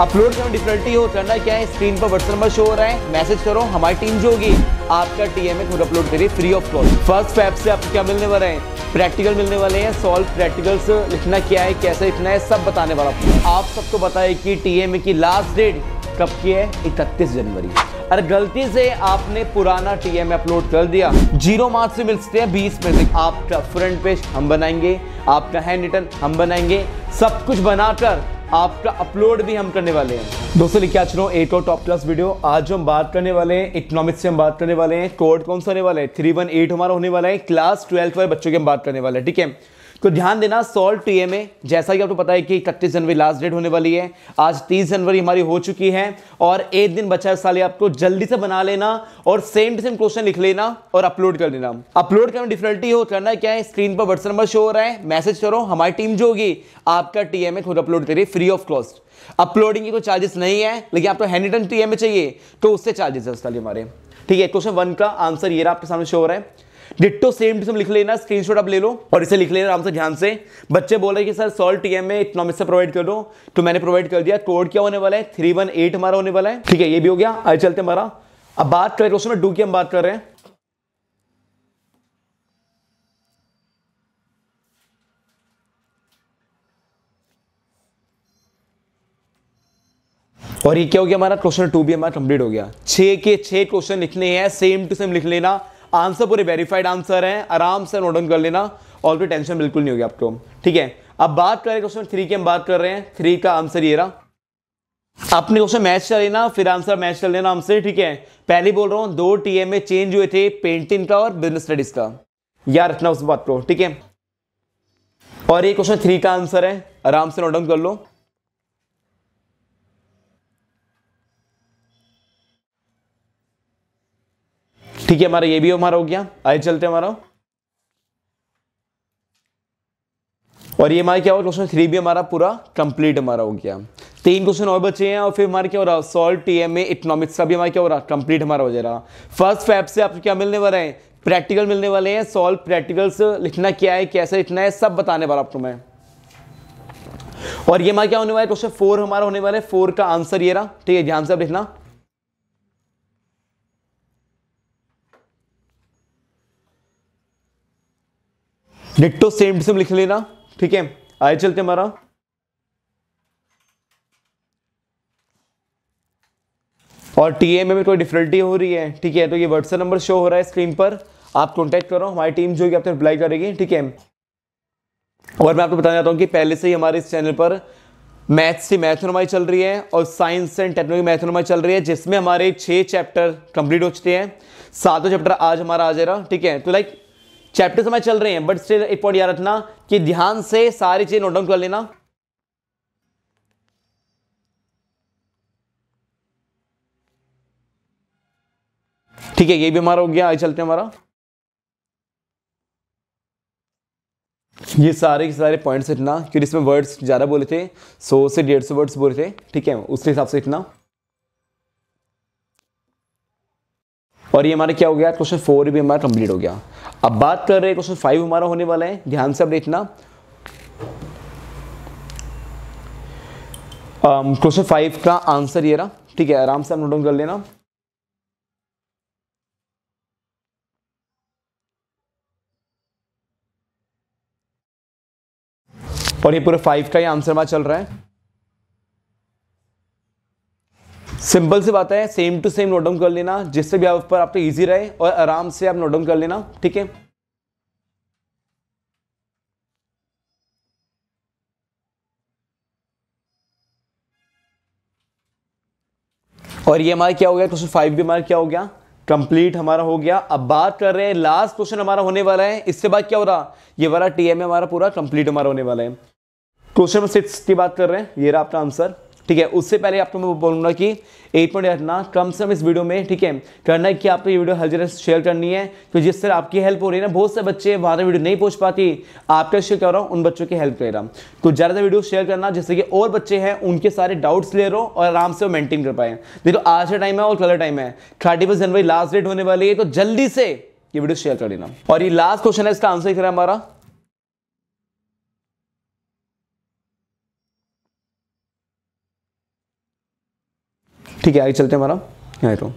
upload में difficulty हो करना क्या है स्क्रीन पर व्हाट्सअप नंबर शो हो रहा है मैसेज करो हमारी टीम जो होगी आपका टीएमए खुद अपलोड करिए फ्री ऑफ कॉस्ट फर्स्ट फैप से आपको क्या मिलने वाले हैं प्रैक्टिकल मिलने वाले हैं सॉल्व प्रैक्टिकल्स लिखना क्या है कैसे लिखना है सब बताने वाला आप सबको बताए कि टीएमए की लास्ट डेट कब की है इकतीस जनवरी अरे गलती से आपने पुराना टीएमए अपलोड कर दिया जीरो मार्क्स से मिल सकते हैं बीस में से आपका फ्रंट पेज हम बनाएंगे आपका हैंड रिटर्न हम बनाएंगे सब कुछ बनाकर आपका अपलोड भी हम करने वाले हैं दोस्तों लिखा चलो रहा एक और टॉप क्लास वीडियो आज हम बात करने वाले हैं इकोनॉमिक्स से हम बात करने वाले हैं कोड कौन सा होने वाला है थ्री वन एट हमारा होने वाला है क्लास ट्वेल्थ वाले बच्चों के हम बात करने वाले हैं ठीक है तो ध्यान देना सॉल्ट टीएमए जैसा कि आपको पता है कि इकतीस जनवरी लास्ट डेट होने वाली है आज तीस जनवरी हमारी हो चुकी है और एक दिन बचा है साले आपको जल्दी से बना लेना और सेम टू सेम क्वेश्चन लिख लेना और अपलोड कर देना अपलोड करना डिफिकल्टी हो करना क्या है स्क्रीन पर व्हाट्सएप नंबर शो हो रहा है मैसेज करो हमारी टीम जो होगी आपका टीएमए खुद अपलोड करिए फ्री ऑफ कॉस्ट अपलोडिंग की कोई चार्जेस नहीं है लेकिन आपको हैंड रिटन टीएमए चाहिए तो उससे चार्जेस है उस हमारे ठीक है क्वेश्चन वन का आंसर ये रहा आपके सामने शो हो रहा है डिट्टो सेम टू सेम लिख लेना स्क्रीनशॉट आप ले लो और इसे लिख लेना आराम से ध्यान से बच्चे बोल रहे कि सर सॉल्ट टीएम में इकोनॉमिक्स से प्रोवाइड कर दो तो मैंने प्रोवाइड कर दिया कोड क्या होने वाला है थ्री वन एट हमारा होने वाला है ठीक है ये भी हो गया आज चलते हमारा अब बात करें क्वेश्चन डू की हम बात कर रहे हैं और ये क्या हो गया हमारा क्वेश्चन टू भी हमारा कंप्लीट हो गया छे के छे क्वेश्चन लिखने हैं सेम टू सेम लिख लेना आंसर पूरे वेरीफाइड आंसर है आराम से नोट डाउन कर लेना और भी टेंशन बिल्कुल नहीं होगी आपको ठीक है अब बात करें क्वेश्चन थ्री की हम बात कर रहे हैं थ्री का आंसर ये रहा आपने क्वेश्चन मैच कर लेना फिर आंसर मैच कर लेना हमसे ठीक है पहले बोल रहा हूं दो में चेंज हुए थे पेंटिंग का और बिजनेस स्टडीज का याद रखना उस बात को ठीक है और ये क्वेश्चन थ्री का आंसर है आराम से नोट डाउन कर लो ठीक है हमारा ये भी हमारा हो गया आए चलते हमारा और ये हमारा क्या हुआ क्वेश्चन थ्री भी हमारा पूरा कंप्लीट हमारा हो गया तीन क्वेश्चन और बचे हैं और फिर हमारे क्या हो रहा है सॉल्ट टी एम इकोनॉमिक्स का भी हमारा क्या हो रहा है कंप्लीट हमारा हो जा रहा फर्स्ट फैप से आपको क्या मिलने वाला है प्रैक्टिकल मिलने वाले हैं सॉल्व प्रैक्टिकल्स लिखना क्या है कैसे लिखना है सब बताने वाला आपको मैं और ये हमारा क्या होने वाला है क्वेश्चन फोर हमारा होने वाला है फोर का आंसर ये रहा ठीक है ध्यान से आप लिखना डिट्टो सेम सेम लिख लेना ठीक है आए चलते हमारा और टीए में भी कोई डिफिकल्टी हो रही है ठीक है तो ये व्हाट्सएप नंबर शो हो रहा है स्क्रीन पर आप कॉन्टेक्ट करो हमारी टीम जो कि आपसे रिप्लाई करेगी ठीक है और मैं आपको बताना चाहता हूँ कि पहले से ही हमारे इस चैनल पर मैथ्स की मैथनोमाई चल रही है और साइंस एंड टेक्नोलॉजी मैथनोमाई चल रही है जिसमें हमारे छः चैप्टर कंप्लीट हो चुके हैं सातों चैप्टर आज हमारा आ जा रहा ठीक है तो लाइक चैप्टर समय चल रहे हैं बट स्टिल एक पॉइंट याद रखना कि ध्यान से सारी चीज़ नोट डाउन कर लेना ठीक है ये भी हमारा हो गया आगे चलते हमारा ये सारे के सारे पॉइंट्स इतना क्योंकि इसमें वर्ड्स ज़्यादा बोले थे सौ से डेढ़ सौ वर्ड्स बोले थे ठीक है उसके हिसाब से इतना और ये हमारा क्या हो गया क्वेश्चन फोर भी हमारा कंप्लीट हो गया अब बात कर रहे हैं क्वेश्चन फाइव हमारा होने वाला है ध्यान से अब देखना क्वेश्चन फाइव का आंसर ये रहा ठीक है आराम से आप नोट डाउन कर लेना और ये पूरे फाइव का ही आंसर हमारा चल रहा है सिंपल सी बात है same to same note down कर लेना जिससे भी आप पर आपको इजी रहे और आराम से आप नोट डाउन कर लेना ठीक है और ये हमारा क्या हो गया क्वेश्चन फाइव भी हमारा क्या हो गया कंप्लीट हमारा हो गया अब बात कर रहे हैं लास्ट क्वेश्चन हमारा होने वाला है इससे बाद क्या हो रहा ये वाला टीएम हमारा पूरा कंप्लीट हमारा होने वाला है क्वेश्चन नंबर सिक्स की बात कर रहे हैं ये रहा आपका आंसर ठीक है उससे पहले आपको मैं बोलूंगा कि एक पॉइंट रखना कम से कम इस वीडियो में ठीक है करना है कि आपको ये वीडियो हर जगह शेयर करनी है तो जिससे आपकी हेल्प हो रही है ना बहुत से बच्चे वहां तक वीडियो नहीं पहुंच पाती आपका शेयर कर रहा हूँ उन बच्चों की हेल्प ले रहा हूँ तो ज़्यादा वीडियो शेयर करना जिससे कि और बच्चे हैं उनके सारे डाउट्स ले रहा और आराम से वो मेंटेन कर पाए देखो आज का टाइम है और कलर टाइम है थर्टी जनवरी लास्ट डेट होने वाली है तो जल्दी से ये वीडियो शेयर कर लेना और ये लास्ट क्वेश्चन है इसका आंसर क्या हमारा ठीक है आगे चलते हैं हमारा यहाँ तो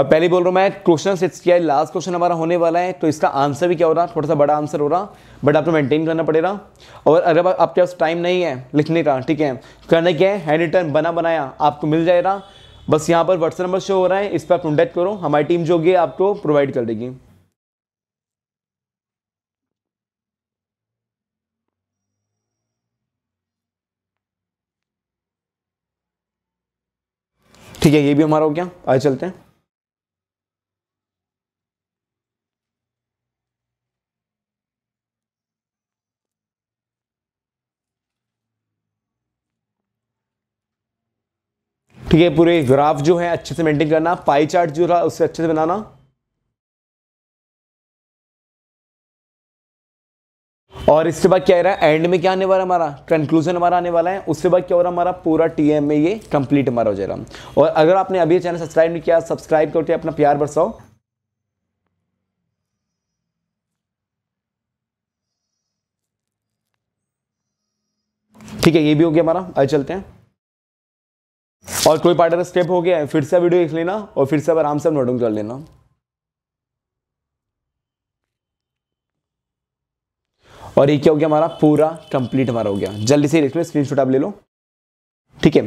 और पहले बोल रहा हूँ मैं क्वेश्चन सिक्स किया है लास्ट क्वेश्चन हमारा होने वाला है तो इसका आंसर भी क्या हो रहा थोड़ा सा बड़ा आंसर हो रहा बट आपको मेंटेन करना पड़ेगा और अगर आपके पास टाइम नहीं है लिखने का ठीक है करने क्या है रिटर्न बना बनाया आपको मिल जाएगा बस यहाँ पर व्हाट्सएप नंबर शो हो रहा है इस पर आप कॉन्टैक्ट करो हमारी टीम जो होगी आपको प्रोवाइड कर देगी ठीक है ये भी हमारा हो गया आगे चलते हैं ठीक है पूरे ग्राफ जो है अच्छे से मेंटेन करना पाई चार्ट जो रहा उससे अच्छे से बनाना और इसके बाद क्या रहा है एंड में क्या आने वाला हमारा कंक्लूजन हमारा आने वाला है उसके बाद क्या हो रहा है हमारा पूरा टीएम में ये कंप्लीट हमारा हो जाएगा और अगर आपने अभी चैनल सब्सक्राइब नहीं किया सब्सक्राइब करके अपना प्यार बरसाओ ठीक है ये भी हो गया हमारा आज चलते हैं और कोई पार्ट अगर स्टेप हो गया है फिर से वीडियो देख लेना और फिर से आराम से नोटिंग कर लेना और ये क्या हो गया हमारा पूरा कंप्लीट हमारा हो गया जल्दी से इसमें स्क्रीन आप ले लो ठीक है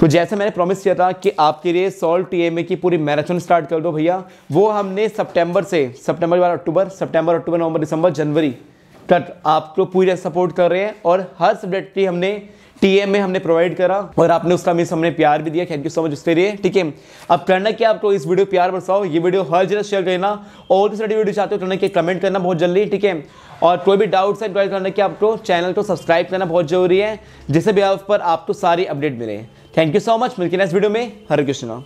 तो जैसे मैंने प्रॉमिस किया था कि आपके लिए सॉल्व टीएमए की पूरी मैराथन स्टार्ट कर दो भैया वो हमने सितंबर से सितंबर के बाद अक्टूबर सितंबर अक्टूबर नवंबर दिसंबर जनवरी तक आप पूरी पूरा सपोर्ट कर रहे हैं और हर सब्जेक्ट की हमने टीएम में हमने प्रोवाइड करा और आपने उसका मिस हमने प्यार भी दिया थैंक यू सो मच उसके लिए ठीक है अब करना क्या आपको इस वीडियो प्यार बरसाओ ये वीडियो हर जगह शेयर करना और भी सारी वीडियो चाहते हो करना के कमेंट करना बहुत जल्दी ठीक है और कोई भी डाउट्स है ड्राइव करना कि आपको चैनल को सब्सक्राइब करना बहुत जरूरी है जिससे भी आप पर आपको सारी अपडेट मिले थैंक यू सो मच मिलकर नेक्स्ट वीडियो में हरे कृष्णा